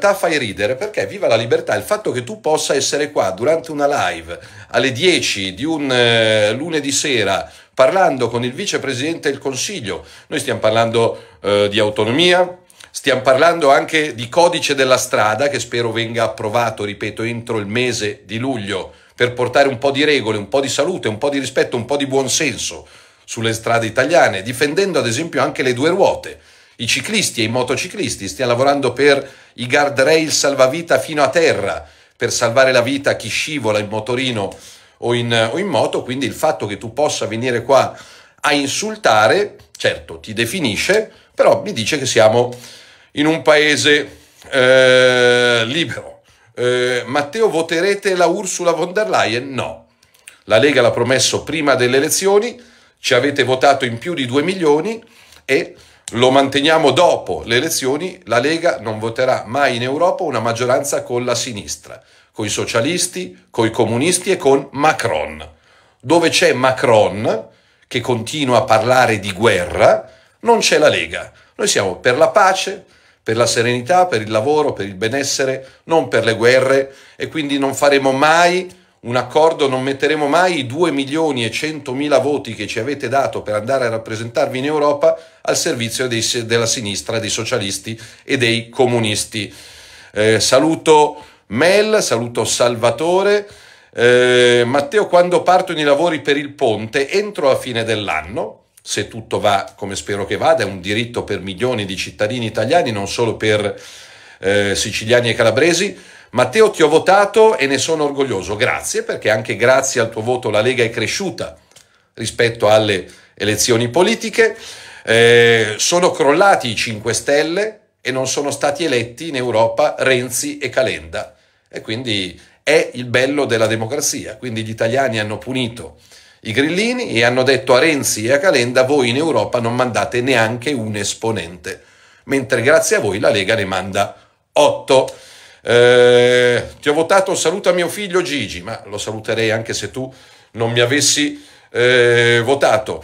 realtà fai ridere perché viva la libertà, il fatto che tu possa essere qua durante una live alle 10 di un eh, lunedì sera parlando con il vicepresidente del Consiglio, noi stiamo parlando eh, di autonomia, stiamo parlando anche di codice della strada che spero venga approvato, ripeto, entro il mese di luglio per portare un po' di regole, un po' di salute, un po' di rispetto, un po' di buonsenso sulle strade italiane, difendendo ad esempio anche le due ruote. I ciclisti e i motociclisti stiamo lavorando per i guardrail salvavita fino a terra per salvare la vita a chi scivola in motorino o in, o in moto, quindi il fatto che tu possa venire qua a insultare, certo ti definisce, però mi dice che siamo in un paese eh, libero. Eh, Matteo, voterete la Ursula von der Leyen? No. La Lega l'ha promesso prima delle elezioni, ci avete votato in più di 2 milioni e lo manteniamo dopo le elezioni, la Lega non voterà mai in Europa una maggioranza con la sinistra, con i socialisti, con i comunisti e con Macron. Dove c'è Macron, che continua a parlare di guerra, non c'è la Lega. Noi siamo per la pace, per la serenità, per il lavoro, per il benessere, non per le guerre e quindi non faremo mai un accordo, non metteremo mai i 2 milioni e 100 mila voti che ci avete dato per andare a rappresentarvi in Europa al servizio dei, della sinistra, dei socialisti e dei comunisti. Eh, saluto Mel, saluto Salvatore. Eh, Matteo, quando partono i lavori per il ponte, entro la fine dell'anno, se tutto va come spero che vada, è un diritto per milioni di cittadini italiani, non solo per eh, siciliani e calabresi. Matteo, ti ho votato e ne sono orgoglioso. Grazie, perché anche grazie al tuo voto la Lega è cresciuta rispetto alle elezioni politiche. Eh, sono crollati i 5 Stelle e non sono stati eletti in Europa Renzi e Calenda. E quindi è il bello della democrazia. Quindi gli italiani hanno punito i grillini e hanno detto a Renzi e a Calenda voi in Europa non mandate neanche un esponente, mentre grazie a voi la Lega ne manda 8. Eh, ti ho votato, saluta mio figlio Gigi, ma lo saluterei anche se tu non mi avessi eh, votato.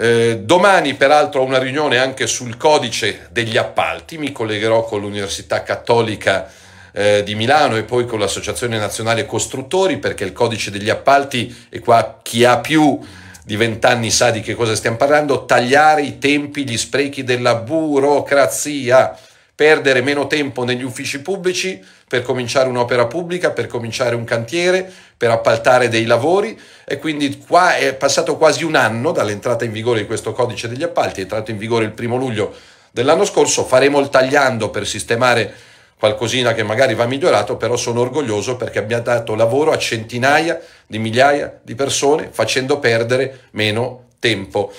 Eh, domani peraltro ho una riunione anche sul codice degli appalti, mi collegherò con l'Università Cattolica eh, di Milano e poi con l'Associazione Nazionale Costruttori perché il codice degli appalti, e qua chi ha più di vent'anni sa di che cosa stiamo parlando, tagliare i tempi, gli sprechi della burocrazia perdere meno tempo negli uffici pubblici per cominciare un'opera pubblica, per cominciare un cantiere, per appaltare dei lavori e quindi qua è passato quasi un anno dall'entrata in vigore di questo codice degli appalti, è entrato in vigore il primo luglio dell'anno scorso, faremo il tagliando per sistemare qualcosina che magari va migliorato, però sono orgoglioso perché abbia dato lavoro a centinaia di migliaia di persone facendo perdere meno tempo.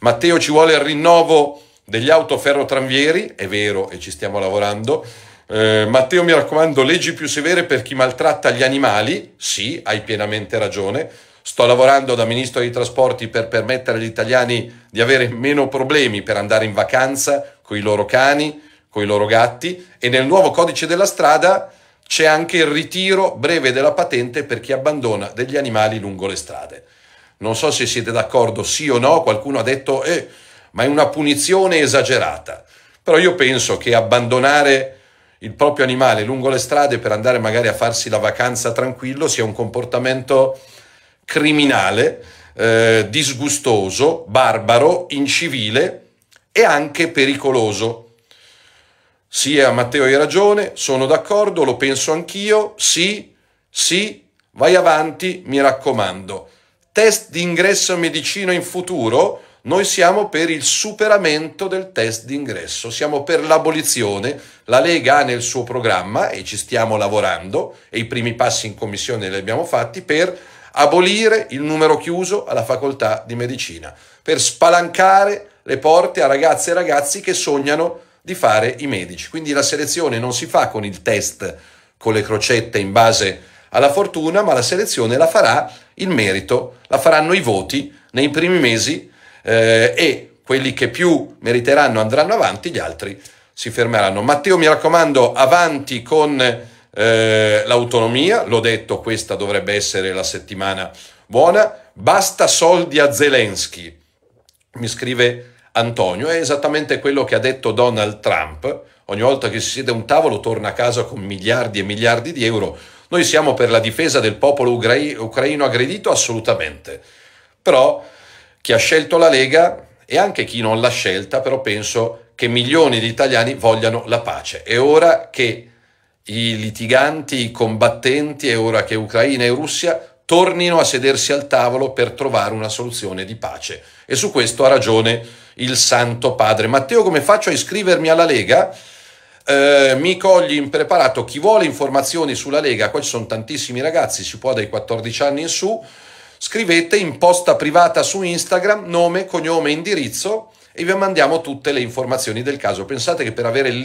Matteo ci vuole il rinnovo degli autoferrotranvieri, è vero e ci stiamo lavorando. Eh, Matteo, mi raccomando, leggi più severe per chi maltratta gli animali. Sì, hai pienamente ragione. Sto lavorando da ministro dei trasporti per permettere agli italiani di avere meno problemi per andare in vacanza con i loro cani, con i loro gatti e nel nuovo codice della strada c'è anche il ritiro breve della patente per chi abbandona degli animali lungo le strade. Non so se siete d'accordo, sì o no, qualcuno ha detto eh, ma è una punizione esagerata. Però io penso che abbandonare il proprio animale lungo le strade per andare magari a farsi la vacanza tranquillo sia un comportamento criminale, eh, disgustoso, barbaro, incivile e anche pericoloso. Sì, a eh, Matteo hai ragione, sono d'accordo, lo penso anch'io, sì, sì, vai avanti, mi raccomando. Test di ingresso a medicina in futuro? Noi siamo per il superamento del test d'ingresso, siamo per l'abolizione. La Lega ha nel suo programma, e ci stiamo lavorando, e i primi passi in commissione li abbiamo fatti, per abolire il numero chiuso alla facoltà di medicina, per spalancare le porte a ragazze e ragazzi che sognano di fare i medici. Quindi la selezione non si fa con il test, con le crocette in base alla fortuna, ma la selezione la farà il merito, la faranno i voti nei primi mesi eh, e quelli che più meriteranno andranno avanti, gli altri si fermeranno. Matteo, mi raccomando, avanti con eh, l'autonomia, l'ho detto, questa dovrebbe essere la settimana buona, basta soldi a Zelensky, mi scrive Antonio, è esattamente quello che ha detto Donald Trump, ogni volta che si siede a un tavolo torna a casa con miliardi e miliardi di euro, noi siamo per la difesa del popolo ucraino aggredito assolutamente, però chi ha scelto la Lega e anche chi non l'ha scelta, però penso che milioni di italiani vogliano la pace. È ora che i litiganti, i combattenti, è ora che Ucraina e Russia tornino a sedersi al tavolo per trovare una soluzione di pace. E su questo ha ragione il Santo Padre. Matteo, come faccio a iscrivermi alla Lega? Eh, mi cogli impreparato. Chi vuole informazioni sulla Lega, qua ci sono tantissimi ragazzi, si può dai 14 anni in su scrivete in posta privata su Instagram, nome, cognome, indirizzo e vi mandiamo tutte le informazioni del caso. Pensate che per avere il link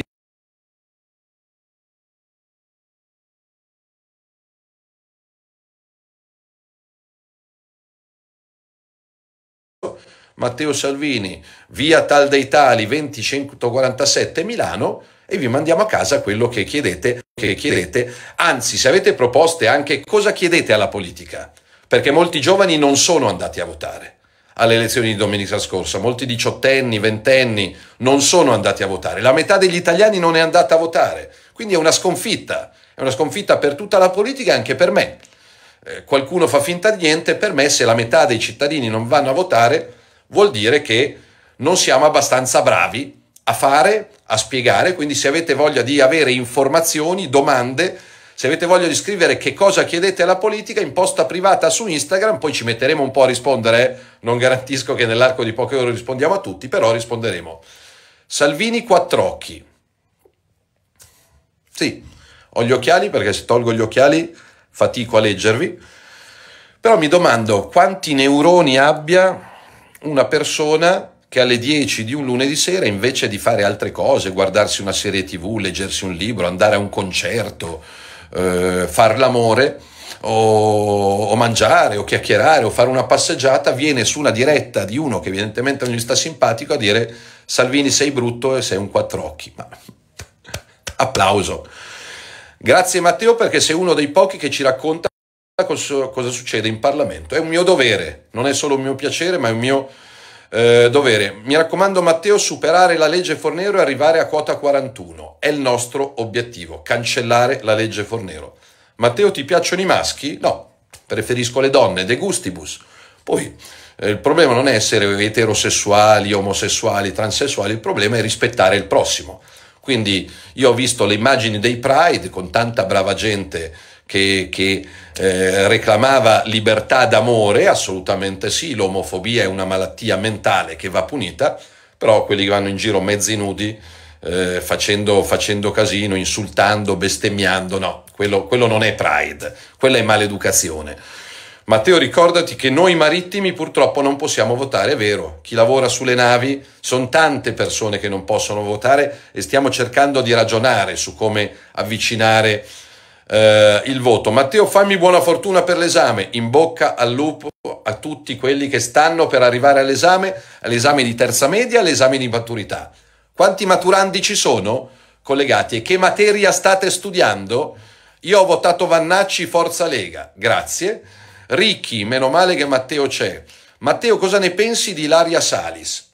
Matteo Salvini, via Tal dei Tali 2547 Milano e vi mandiamo a casa quello che chiedete, che chiedete. Anzi, se avete proposte anche cosa chiedete alla politica, perché molti giovani non sono andati a votare alle elezioni di domenica scorsa, molti diciottenni, ventenni non sono andati a votare, la metà degli italiani non è andata a votare, quindi è una sconfitta, è una sconfitta per tutta la politica e anche per me. Eh, qualcuno fa finta di niente, per me se la metà dei cittadini non vanno a votare vuol dire che non siamo abbastanza bravi a fare, a spiegare, quindi se avete voglia di avere informazioni, domande, se avete voglia di scrivere che cosa chiedete alla politica, in posta privata su Instagram, poi ci metteremo un po' a rispondere. Non garantisco che nell'arco di poche ore rispondiamo a tutti, però risponderemo. Salvini Quattrocchi. Sì, ho gli occhiali perché se tolgo gli occhiali fatico a leggervi. Però mi domando quanti neuroni abbia una persona che alle 10 di un lunedì sera, invece di fare altre cose, guardarsi una serie tv, leggersi un libro, andare a un concerto, eh, far l'amore o, o, mangiare o chiacchierare o fare una passeggiata, viene su una diretta di uno che evidentemente non gli sta simpatico a dire Salvini sei brutto e sei un quattrocchi. Ma... Applauso. Grazie Matteo perché sei uno dei pochi che ci racconta cosa succede in Parlamento. È un mio dovere, non è solo un mio piacere, ma è un mio eh, dovere. Mi raccomando Matteo, superare la legge Fornero e arrivare a quota 41. È il nostro obiettivo, cancellare la legge Fornero. Matteo, ti piacciono i maschi? No, preferisco le donne, de gustibus. Poi eh, il problema non è essere eterosessuali, omosessuali, transessuali, il problema è rispettare il prossimo. Quindi io ho visto le immagini dei Pride con tanta brava gente che, che eh, reclamava libertà d'amore, assolutamente sì, l'omofobia è una malattia mentale che va punita, però quelli che vanno in giro mezzi nudi, eh, facendo, facendo, casino, insultando, bestemmiando, no, quello, quello non è pride, quella è maleducazione. Matteo, ricordati che noi marittimi purtroppo non possiamo votare, è vero. Chi lavora sulle navi, sono tante persone che non possono votare e stiamo cercando di ragionare su come avvicinare eh, il voto. Matteo, fammi buona fortuna per l'esame. In bocca al lupo a tutti quelli che stanno per arrivare all'esame, all'esame di terza media, all'esame di maturità. Quanti maturandi ci sono collegati e che materia state studiando? Io ho votato Vannacci, Forza Lega. Grazie. Ricchi, meno male che Matteo c'è. Matteo, cosa ne pensi di Ilaria Salis?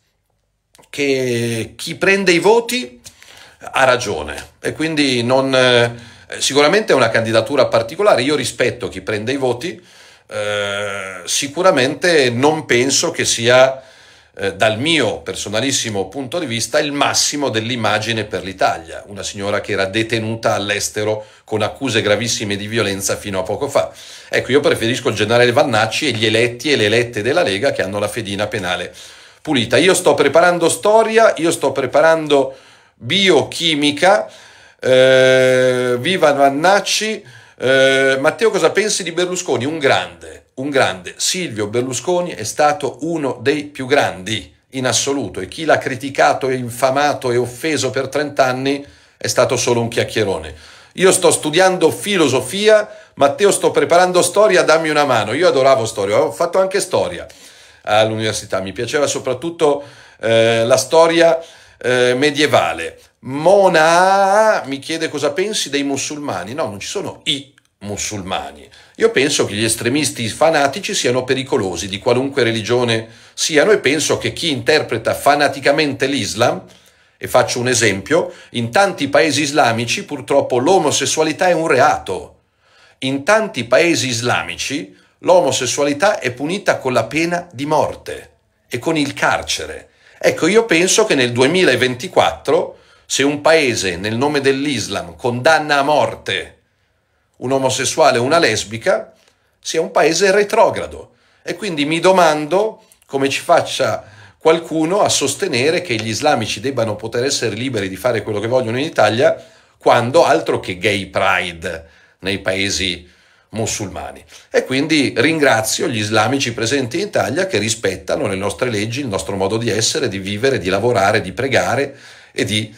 Che chi prende i voti ha ragione e quindi non, eh, eh, sicuramente è una candidatura particolare, io rispetto chi prende i voti, eh, sicuramente non penso che sia eh, dal mio personalissimo punto di vista, il massimo dell'immagine per l'Italia. Una signora che era detenuta all'estero con accuse gravissime di violenza fino a poco fa. Ecco, io preferisco il generale Vannacci e gli eletti e le elette della Lega che hanno la fedina penale pulita. Io sto preparando storia, io sto preparando biochimica eh, viva Vannacci. Eh, Matteo, cosa pensi di Berlusconi? Un grande, un grande. Silvio Berlusconi è stato uno dei più grandi in assoluto e chi l'ha criticato, infamato e offeso per 30 anni è stato solo un chiacchierone. Io sto studiando filosofia, Matteo sto preparando storia, dammi una mano. Io adoravo storia, ho fatto anche storia all'università, mi piaceva soprattutto eh, la storia eh, medievale. Mona mi chiede cosa pensi dei musulmani. No, non ci sono i musulmani. Io penso che gli estremisti fanatici siano pericolosi di qualunque religione siano e penso che chi interpreta fanaticamente l'Islam, e faccio un esempio, in tanti paesi islamici purtroppo l'omosessualità è un reato. In tanti paesi islamici l'omosessualità è punita con la pena di morte e con il carcere. Ecco, io penso che nel 2024 se un paese, nel nome dell'Islam, condanna a morte un omosessuale o una lesbica, sia un paese retrogrado. E quindi mi domando come ci faccia qualcuno a sostenere che gli islamici debbano poter essere liberi di fare quello che vogliono in Italia quando altro che gay pride nei paesi musulmani. E quindi ringrazio gli islamici presenti in Italia che rispettano le nostre leggi, il nostro modo di essere, di vivere, di lavorare, di pregare e di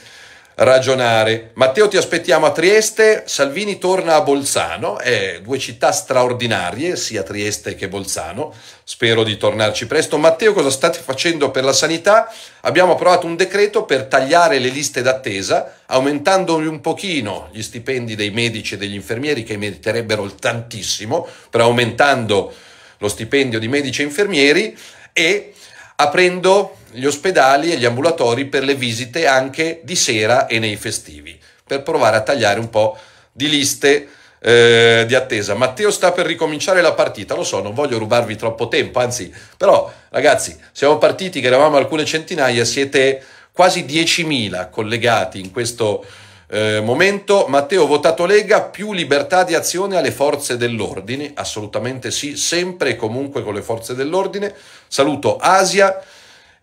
ragionare. Matteo ti aspettiamo a Trieste, Salvini torna a Bolzano, è due città straordinarie, sia Trieste che Bolzano, spero di tornarci presto. Matteo cosa state facendo per la sanità? Abbiamo approvato un decreto per tagliare le liste d'attesa, aumentando un pochino gli stipendi dei medici e degli infermieri che meriterebbero tantissimo, però aumentando lo stipendio di medici e infermieri e aprendo gli ospedali e gli ambulatori per le visite anche di sera e nei festivi, per provare a tagliare un po' di liste eh, di attesa. Matteo sta per ricominciare la partita, lo so, non voglio rubarvi troppo tempo, anzi, però ragazzi, siamo partiti che eravamo alcune centinaia, siete quasi 10.000 collegati in questo eh, momento, Matteo, votato Lega, più libertà di azione alle forze dell'ordine, assolutamente sì, sempre e comunque con le forze dell'ordine. Saluto Asia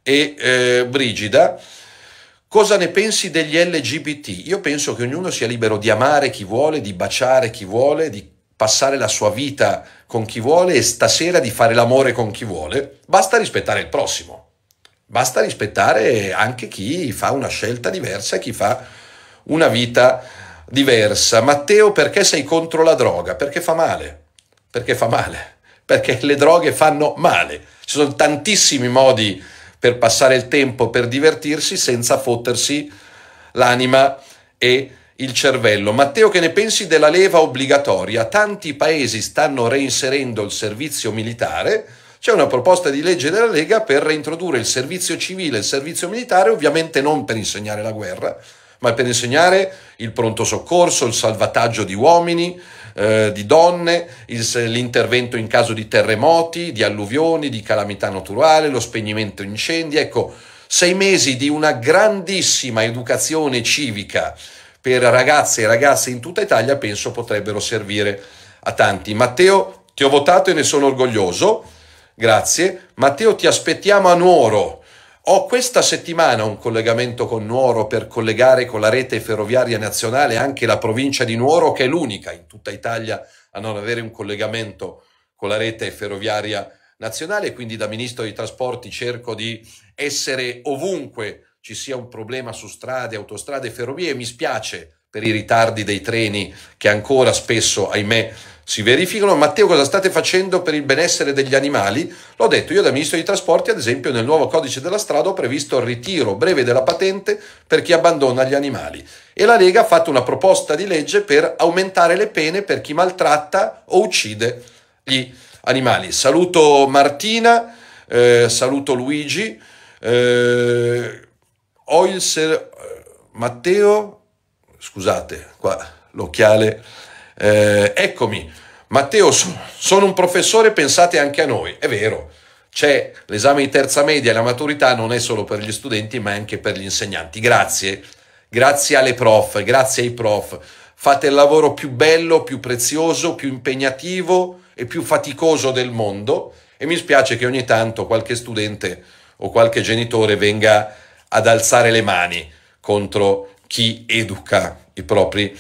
e eh, Brigida. Cosa ne pensi degli LGBT? Io penso che ognuno sia libero di amare chi vuole, di baciare chi vuole, di passare la sua vita con chi vuole e stasera di fare l'amore con chi vuole. Basta rispettare il prossimo. Basta rispettare anche chi fa una scelta diversa, e chi fa una vita diversa. Matteo, perché sei contro la droga? Perché fa male. Perché fa male. Perché le droghe fanno male. Ci sono tantissimi modi per passare il tempo, per divertirsi senza fottersi l'anima e il cervello. Matteo, che ne pensi della leva obbligatoria? Tanti paesi stanno reinserendo il servizio militare. C'è una proposta di legge della Lega per reintrodurre il servizio civile e il servizio militare, ovviamente non per insegnare la guerra, ma per insegnare il pronto soccorso, il salvataggio di uomini, eh, di donne, il, l'intervento in caso di terremoti, di alluvioni, di calamità naturale, lo spegnimento incendi. Ecco, sei mesi di una grandissima educazione civica per ragazze e ragazze in tutta Italia penso potrebbero servire a tanti. Matteo, ti ho votato e ne sono orgoglioso. Grazie. Matteo, ti aspettiamo a Nuoro ho questa settimana un collegamento con Nuoro per collegare con la rete ferroviaria nazionale anche la provincia di Nuoro, che è l'unica in tutta Italia a non avere un collegamento con la rete ferroviaria nazionale. Quindi, da ministro dei trasporti, cerco di essere ovunque ci sia un problema su strade, autostrade e ferrovie. Mi spiace per i ritardi dei treni che ancora spesso, ahimè, si verificano. Matteo, cosa state facendo per il benessere degli animali? L'ho detto io da ministro dei trasporti, ad esempio, nel nuovo codice della strada ho previsto il ritiro breve della patente per chi abbandona gli animali. E la Lega ha fatto una proposta di legge per aumentare le pene per chi maltratta o uccide gli animali. Saluto Martina, eh, saluto Luigi. Eh, Oilser, eh, Matteo, scusate qua l'occhiale, eh, eccomi, Matteo, sono un professore, pensate anche a noi, è vero, c'è l'esame di terza media e la maturità non è solo per gli studenti ma anche per gli insegnanti, grazie, grazie alle prof, grazie ai prof, fate il lavoro più bello, più prezioso, più impegnativo e più faticoso del mondo e mi spiace che ogni tanto qualche studente o qualche genitore venga ad alzare le mani contro chi educa i propri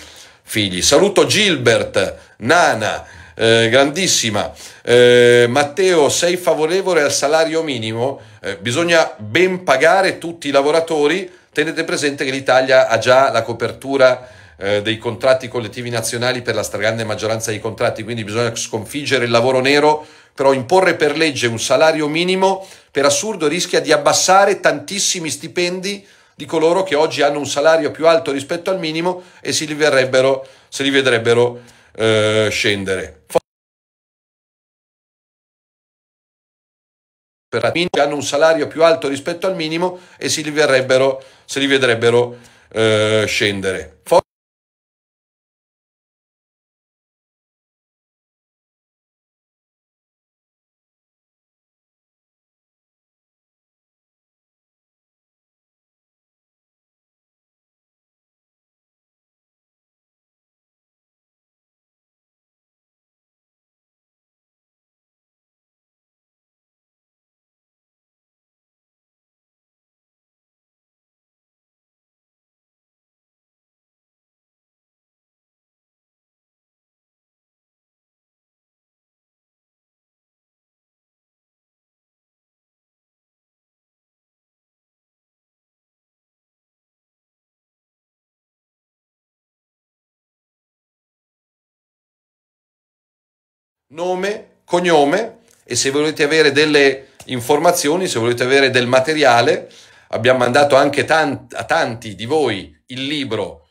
figli. Saluto Gilbert, Nana, eh, grandissima. Eh, Matteo, sei favorevole al salario minimo? Eh, bisogna ben pagare tutti i lavoratori. Tenete presente che l'Italia ha già la copertura eh, dei contratti collettivi nazionali per la stragrande maggioranza dei contratti, quindi bisogna sconfiggere il lavoro nero, però imporre per legge un salario minimo per assurdo rischia di abbassare tantissimi stipendi di coloro che oggi hanno un salario più alto rispetto al minimo e si li, verrebbero, se li vedrebbero eh, scendere. che hanno un salario più alto rispetto al minimo e si li verrebbero, se li vedrebbero eh, scendere. For- nome, cognome e se volete avere delle informazioni, se volete avere del materiale, abbiamo mandato anche tanti, a tanti di voi il libro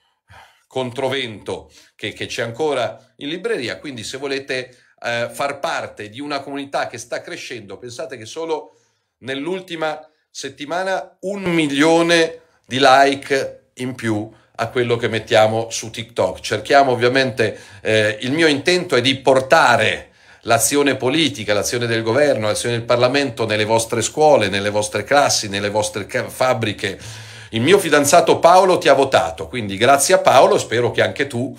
Controvento che, che c'è ancora in libreria, quindi se volete eh, far parte di una comunità che sta crescendo, pensate che solo nell'ultima settimana un milione di like in più a quello che mettiamo su TikTok. Cerchiamo ovviamente, eh, il mio intento è di portare l'azione politica, l'azione del governo, l'azione del Parlamento nelle vostre scuole, nelle vostre classi, nelle vostre fabbriche. Il mio fidanzato Paolo ti ha votato, quindi grazie a Paolo, spero che anche tu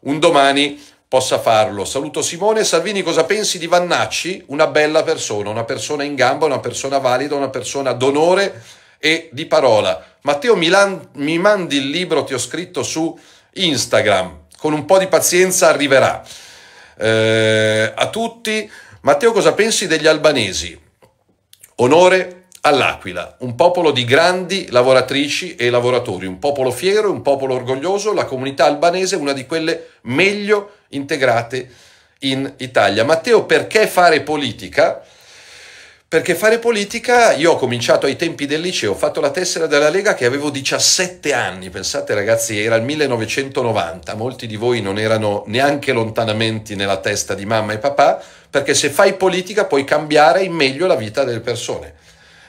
un domani possa farlo. Saluto Simone. Salvini, cosa pensi di Vannacci? Una bella persona, una persona in gamba, una persona valida, una persona d'onore e di parola. Matteo Milan, mi mandi il libro che ho scritto su Instagram, con un po' di pazienza arriverà. Eh, a tutti, Matteo cosa pensi degli albanesi? Onore all'Aquila, un popolo di grandi lavoratrici e lavoratori, un popolo fiero, un popolo orgoglioso, la comunità albanese è una di quelle meglio integrate in Italia. Matteo, perché fare politica? Perché fare politica, io ho cominciato ai tempi del liceo, ho fatto la tessera della Lega che avevo 17 anni, pensate ragazzi, era il 1990, molti di voi non erano neanche lontanamente nella testa di mamma e papà, perché se fai politica puoi cambiare in meglio la vita delle persone.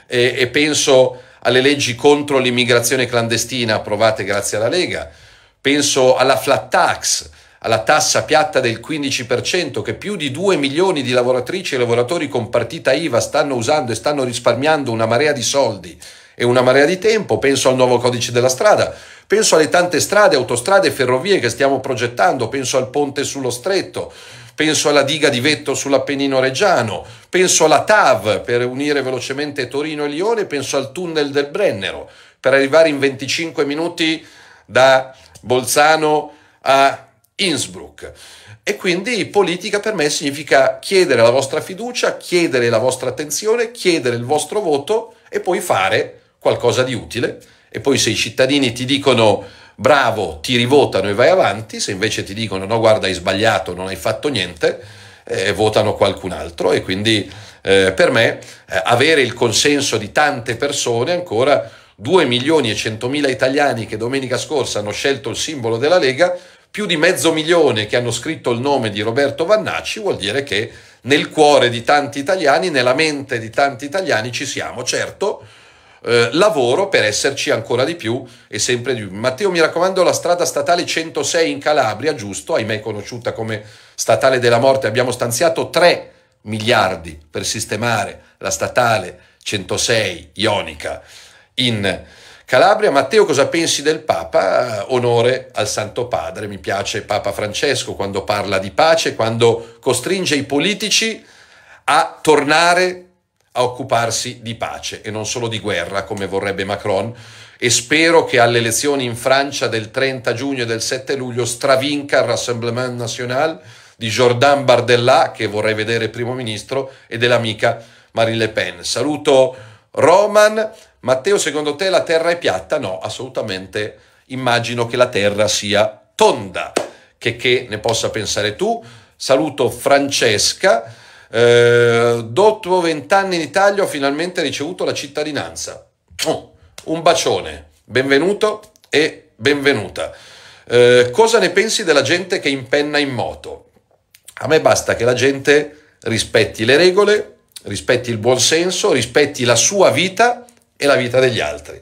E, e penso alle leggi contro l'immigrazione clandestina approvate grazie alla Lega, penso alla flat tax, alla tassa piatta del 15% che più di 2 milioni di lavoratrici e lavoratori con partita IVA stanno usando e stanno risparmiando una marea di soldi e una marea di tempo, penso al nuovo codice della strada, penso alle tante strade, autostrade e ferrovie che stiamo progettando, penso al ponte sullo stretto, penso alla diga di Vetto sull'Appennino Reggiano, penso alla TAV per unire velocemente Torino e Lione, penso al tunnel del Brennero per arrivare in 25 minuti da Bolzano a Innsbruck. E quindi politica per me significa chiedere la vostra fiducia, chiedere la vostra attenzione, chiedere il vostro voto e poi fare qualcosa di utile. E poi se i cittadini ti dicono bravo, ti rivotano e vai avanti, se invece ti dicono no guarda hai sbagliato, non hai fatto niente, eh, votano qualcun altro e quindi eh, per me eh, avere il consenso di tante persone ancora 2 milioni e 100 mila italiani che domenica scorsa hanno scelto il simbolo della Lega più di mezzo milione che hanno scritto il nome di Roberto Vannacci vuol dire che nel cuore di tanti italiani, nella mente di tanti italiani ci siamo, certo, eh, lavoro per esserci ancora di più e sempre di più. Matteo, mi raccomando, la strada statale 106 in Calabria, giusto, ahimè conosciuta come statale della morte, abbiamo stanziato 3 miliardi per sistemare la statale 106 ionica in Calabria. Calabria, Matteo, cosa pensi del Papa? Onore al Santo Padre, mi piace Papa Francesco quando parla di pace, quando costringe i politici a tornare a occuparsi di pace e non solo di guerra come vorrebbe Macron e spero che alle elezioni in Francia del 30 giugno e del 7 luglio stravinca il Rassemblement National di Jordan Bardella che vorrei vedere primo ministro e dell'amica Marine Le Pen. Saluto Roman Matteo, secondo te la terra è piatta? No, assolutamente immagino che la terra sia tonda, che, che ne possa pensare tu. Saluto Francesca. Eh, dopo vent'anni in Italia ho finalmente ricevuto la cittadinanza. Oh, un bacione, benvenuto e benvenuta. Eh, cosa ne pensi della gente che impenna in moto? A me basta che la gente rispetti le regole, rispetti il buon senso, rispetti la sua vita e la vita degli altri.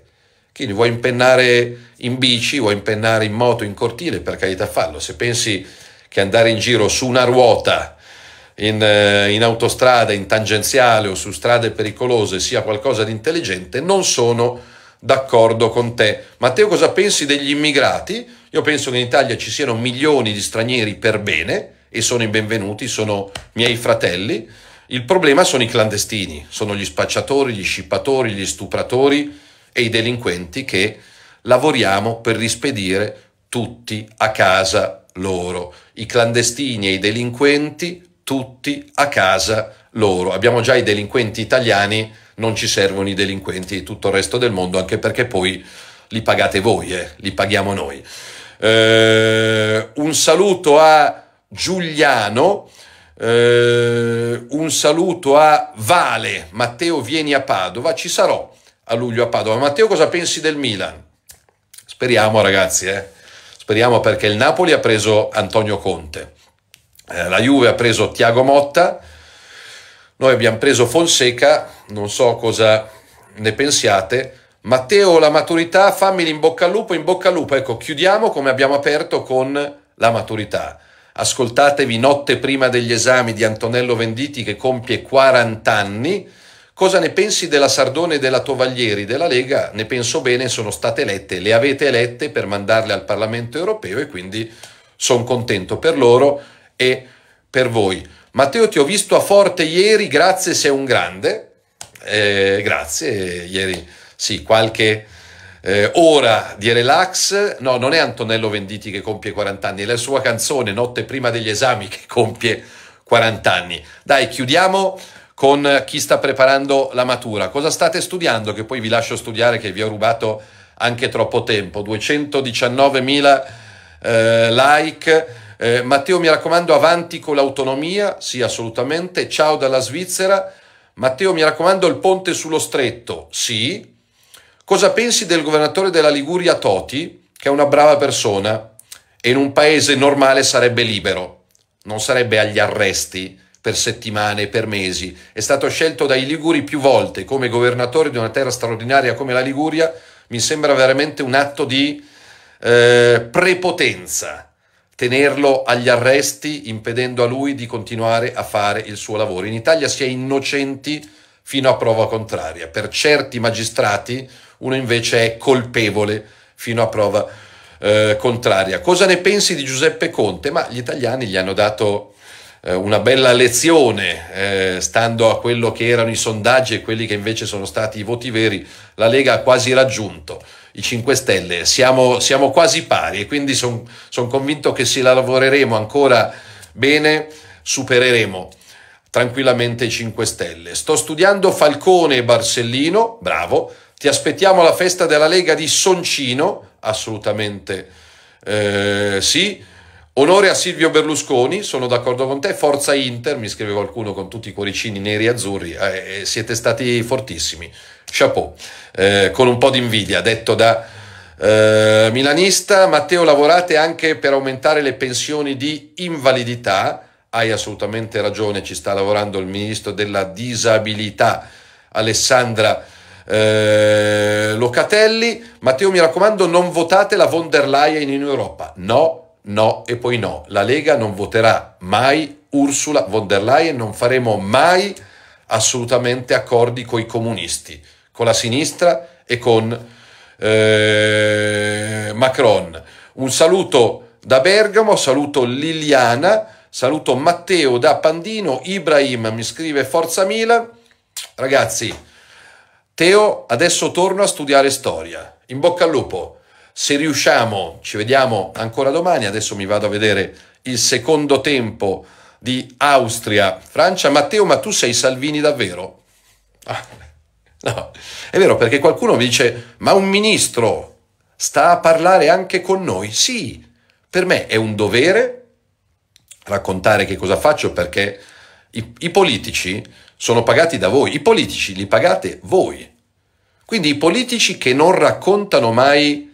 Quindi vuoi impennare in bici, vuoi impennare in moto, in cortile, per carità fallo. Se pensi che andare in giro su una ruota, in, eh, in autostrada, in tangenziale o su strade pericolose sia qualcosa di intelligente, non sono d'accordo con te. Matteo, cosa pensi degli immigrati? Io penso che in Italia ci siano milioni di stranieri per bene e sono i benvenuti, sono miei fratelli il problema sono i clandestini, sono gli spacciatori, gli scippatori, gli stupratori e i delinquenti che lavoriamo per rispedire tutti a casa loro. I clandestini e i delinquenti tutti a casa loro. Abbiamo già i delinquenti italiani, non ci servono i delinquenti di tutto il resto del mondo, anche perché poi li pagate voi, eh? li paghiamo noi. Eh, un saluto a Giuliano eh, un saluto a Vale, Matteo vieni a Padova, ci sarò a luglio a Padova. Matteo cosa pensi del Milan? Speriamo ragazzi, eh? speriamo perché il Napoli ha preso Antonio Conte, eh, la Juve ha preso Tiago Motta, noi abbiamo preso Fonseca, non so cosa ne pensiate. Matteo, la maturità, fammi in bocca al lupo, in bocca al lupo. Ecco, chiudiamo come abbiamo aperto con la maturità ascoltatevi Notte prima degli esami di Antonello Venditti che compie 40 anni. Cosa ne pensi della Sardone e della Tovaglieri della Lega? Ne penso bene, sono state elette, le avete elette per mandarle al Parlamento europeo e quindi sono contento per loro e per voi. Matteo, ti ho visto a Forte ieri, grazie, sei un grande. Eh, grazie, ieri sì, qualche eh, ora di relax, no, non è Antonello Venditti che compie 40 anni, è la sua canzone Notte prima degli esami che compie 40 anni. Dai, chiudiamo con chi sta preparando la matura. Cosa state studiando? Che poi vi lascio studiare che vi ho rubato anche troppo tempo. 219.000 eh, like. Eh, Matteo, mi raccomando, avanti con l'autonomia. Sì, assolutamente. Ciao dalla Svizzera. Matteo, mi raccomando, il ponte sullo stretto. Sì, Cosa pensi del governatore della Liguria Toti, che è una brava persona e in un paese normale sarebbe libero, non sarebbe agli arresti per settimane, per mesi. È stato scelto dai Liguri più volte come governatore di una terra straordinaria come la Liguria, mi sembra veramente un atto di eh, prepotenza tenerlo agli arresti impedendo a lui di continuare a fare il suo lavoro. In Italia si è innocenti fino a prova contraria. Per certi magistrati uno invece è colpevole fino a prova eh, contraria. Cosa ne pensi di Giuseppe Conte? Ma gli italiani gli hanno dato eh, una bella lezione, eh, stando a quello che erano i sondaggi e quelli che invece sono stati i voti veri, la Lega ha quasi raggiunto i 5 Stelle, siamo, siamo quasi pari e quindi sono son convinto che se la lavoreremo ancora bene supereremo tranquillamente i 5 Stelle. Sto studiando Falcone e Barcellino, bravo, ti aspettiamo alla festa della Lega di Soncino, assolutamente eh, sì. Onore a Silvio Berlusconi, sono d'accordo con te. Forza Inter, mi scrive qualcuno con tutti i cuoricini neri e azzurri. Eh, eh, siete stati fortissimi. Chapeau, eh, con un po' di invidia, detto da eh, milanista. Matteo, lavorate anche per aumentare le pensioni di invalidità. Hai assolutamente ragione, ci sta lavorando il ministro della disabilità Alessandra eh, Locatelli, Matteo mi raccomando non votate la von der Leyen in Europa. No, no e poi no. La Lega non voterà mai Ursula von der Leyen, non faremo mai assolutamente accordi con i comunisti, con la sinistra e con eh, Macron. Un saluto da Bergamo, saluto Liliana, saluto Matteo da Pandino, Ibrahim mi scrive Forza Milan. Ragazzi, Teo, adesso torno a studiare storia. In bocca al lupo. Se riusciamo, ci vediamo ancora domani. Adesso mi vado a vedere il secondo tempo di Austria, Francia. Matteo, ma tu sei Salvini davvero? Ah, no, è vero perché qualcuno mi dice, ma un ministro sta a parlare anche con noi? Sì, per me è un dovere raccontare che cosa faccio perché i, i politici sono pagati da voi, i politici li pagate voi. Quindi i politici che non raccontano mai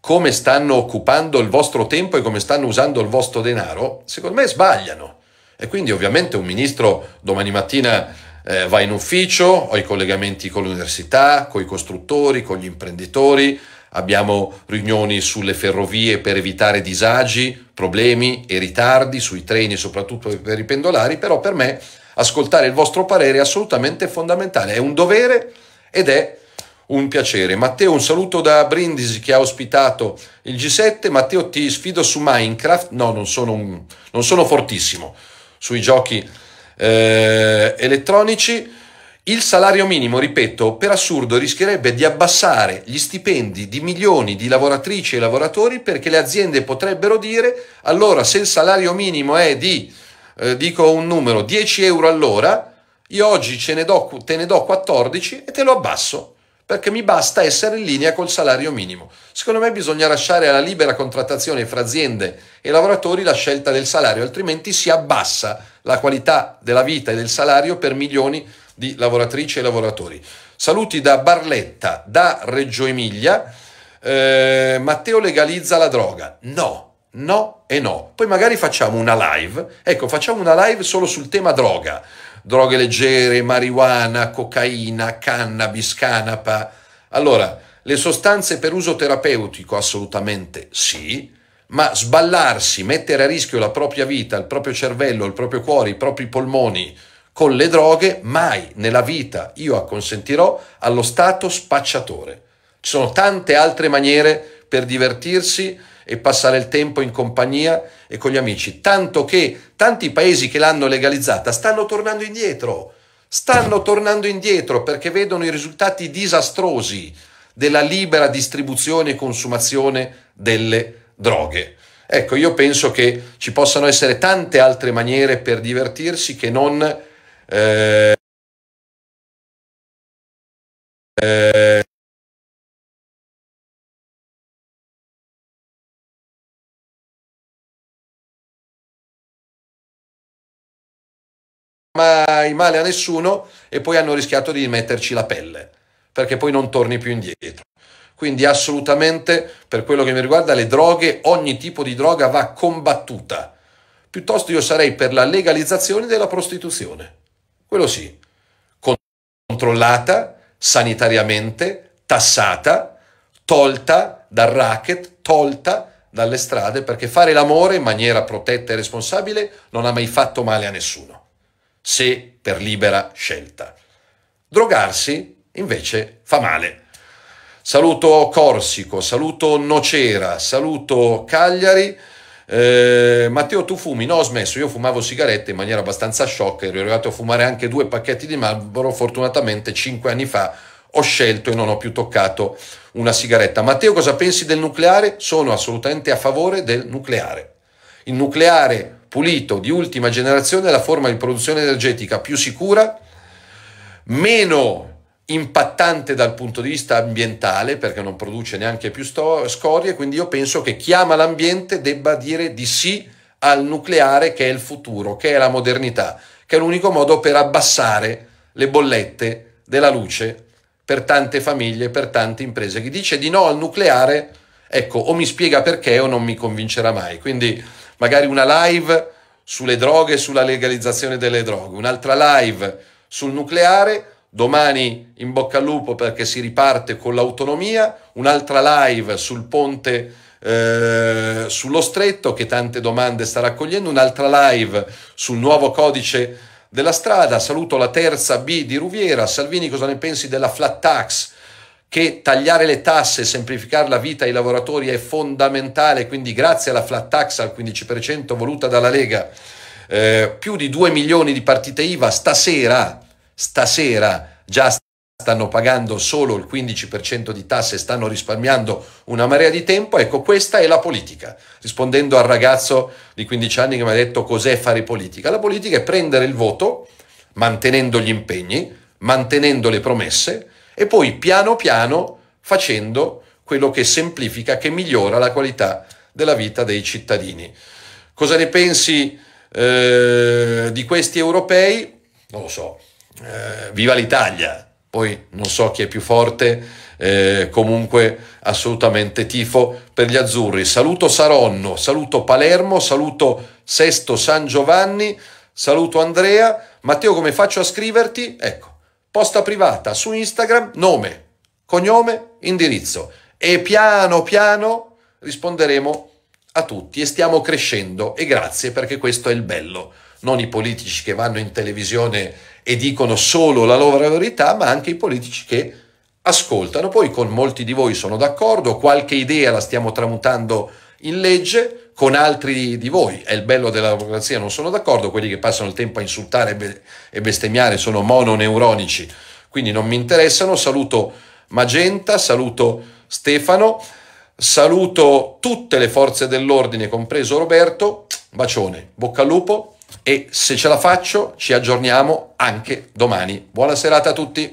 come stanno occupando il vostro tempo e come stanno usando il vostro denaro, secondo me sbagliano. E quindi ovviamente un ministro domani mattina eh, va in ufficio, ho i collegamenti con l'università, con i costruttori, con gli imprenditori, abbiamo riunioni sulle ferrovie per evitare disagi, problemi e ritardi sui treni, soprattutto per i pendolari, però per me Ascoltare il vostro parere è assolutamente fondamentale, è un dovere ed è un piacere. Matteo, un saluto da Brindisi che ha ospitato il G7. Matteo, ti sfido su Minecraft. No, non sono, un, non sono fortissimo sui giochi eh, elettronici. Il salario minimo, ripeto, per assurdo rischierebbe di abbassare gli stipendi di milioni di lavoratrici e lavoratori perché le aziende potrebbero dire allora se il salario minimo è di eh, dico un numero, 10 euro all'ora, io oggi ne do, te ne do 14 e te lo abbasso perché mi basta essere in linea col salario minimo. Secondo me bisogna lasciare alla libera contrattazione fra aziende e lavoratori la scelta del salario, altrimenti si abbassa la qualità della vita e del salario per milioni di lavoratrici e lavoratori. Saluti da Barletta, da Reggio Emilia. Eh, Matteo legalizza la droga? No no e no. Poi magari facciamo una live, ecco, facciamo una live solo sul tema droga, droghe leggere, marijuana, cocaina, cannabis, canapa. Allora, le sostanze per uso terapeutico assolutamente sì, ma sballarsi, mettere a rischio la propria vita, il proprio cervello, il proprio cuore, i propri polmoni con le droghe, mai nella vita io acconsentirò allo stato spacciatore. Ci sono tante altre maniere per divertirsi, e passare il tempo in compagnia e con gli amici, tanto che tanti paesi che l'hanno legalizzata stanno tornando indietro, stanno tornando indietro perché vedono i risultati disastrosi della libera distribuzione e consumazione delle droghe. Ecco, io penso che ci possano essere tante altre maniere per divertirsi che non... Eh, eh, fai male a nessuno e poi hanno rischiato di metterci la pelle, perché poi non torni più indietro. Quindi assolutamente, per quello che mi riguarda, le droghe, ogni tipo di droga va combattuta. Piuttosto io sarei per la legalizzazione della prostituzione. Quello sì, controllata sanitariamente, tassata, tolta dal racket, tolta dalle strade perché fare l'amore in maniera protetta e responsabile non ha mai fatto male a nessuno. Se per libera scelta. Drogarsi invece fa male. Saluto Corsico, saluto Nocera, saluto Cagliari. Eh, Matteo, tu fumi? No, ho smesso. Io fumavo sigarette in maniera abbastanza sciocca. Ero arrivato a fumare anche due pacchetti di Marlboro. Fortunatamente, cinque anni fa ho scelto e non ho più toccato una sigaretta. Matteo, cosa pensi del nucleare? Sono assolutamente a favore del nucleare. Il nucleare pulito, di ultima generazione, è la forma di produzione energetica più sicura, meno impattante dal punto di vista ambientale perché non produce neanche più scorie, quindi io penso che chi ama l'ambiente debba dire di sì al nucleare che è il futuro, che è la modernità, che è l'unico modo per abbassare le bollette della luce per tante famiglie, per tante imprese. Chi dice di no al nucleare, ecco, o mi spiega perché o non mi convincerà mai. Quindi magari una live sulle droghe e sulla legalizzazione delle droghe, un'altra live sul nucleare, domani in bocca al lupo perché si riparte con l'autonomia, un'altra live sul ponte eh, sullo stretto che tante domande sta raccogliendo, un'altra live sul nuovo codice della strada, saluto la terza B di Ruviera, Salvini cosa ne pensi della flat tax? che tagliare le tasse e semplificare la vita ai lavoratori è fondamentale, quindi grazie alla flat tax al 15% voluta dalla Lega, eh, più di 2 milioni di partite IVA stasera, stasera già stanno pagando solo il 15% di tasse, e stanno risparmiando una marea di tempo, ecco questa è la politica. Rispondendo al ragazzo di 15 anni che mi ha detto cos'è fare politica, la politica è prendere il voto mantenendo gli impegni, mantenendo le promesse, e poi piano piano facendo quello che semplifica, che migliora la qualità della vita dei cittadini. Cosa ne pensi eh, di questi europei? Non lo so, eh, viva l'Italia, poi non so chi è più forte, eh, comunque assolutamente tifo per gli azzurri. Saluto Saronno, saluto Palermo, saluto Sesto San Giovanni, saluto Andrea. Matteo, come faccio a scriverti? Ecco, posta privata su Instagram, nome, cognome, indirizzo e piano piano risponderemo a tutti e stiamo crescendo e grazie perché questo è il bello, non i politici che vanno in televisione e dicono solo la loro verità, ma anche i politici che ascoltano. Poi con molti di voi sono d'accordo, qualche idea la stiamo tramutando in legge, con altri di voi. È il bello della democrazia, non sono d'accordo. Quelli che passano il tempo a insultare e bestemmiare sono mononeuronici, quindi non mi interessano. Saluto Magenta, saluto Stefano, saluto tutte le forze dell'ordine, compreso Roberto. Bacione, bocca al lupo e se ce la faccio ci aggiorniamo anche domani. Buona serata a tutti.